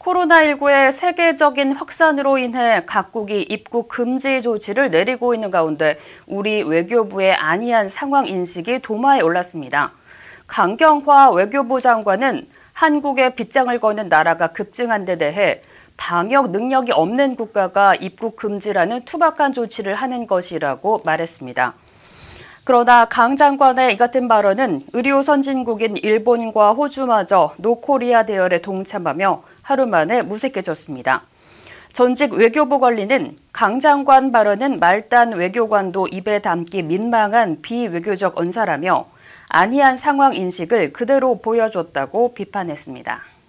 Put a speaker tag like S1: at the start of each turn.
S1: 코로나19의 세계적인 확산으로 인해 각국이 입국 금지 조치를 내리고 있는 가운데 우리 외교부의 안이한 상황 인식이 도마에 올랐습니다. 강경화 외교부 장관은 한국에 빗장을 거는 나라가 급증한 데 대해 방역 능력이 없는 국가가 입국 금지라는 투박한 조치를 하는 것이라고 말했습니다. 그러나 강 장관의 이 같은 발언은 의료 선진국인 일본과 호주마저 노코리아 대열에 동참하며 하루 만에 무색해졌습니다. 전직 외교부 관리는 강 장관 발언은 말단 외교관도 입에 담기 민망한 비외교적 언사라며 안이한 상황 인식을 그대로 보여줬다고 비판했습니다.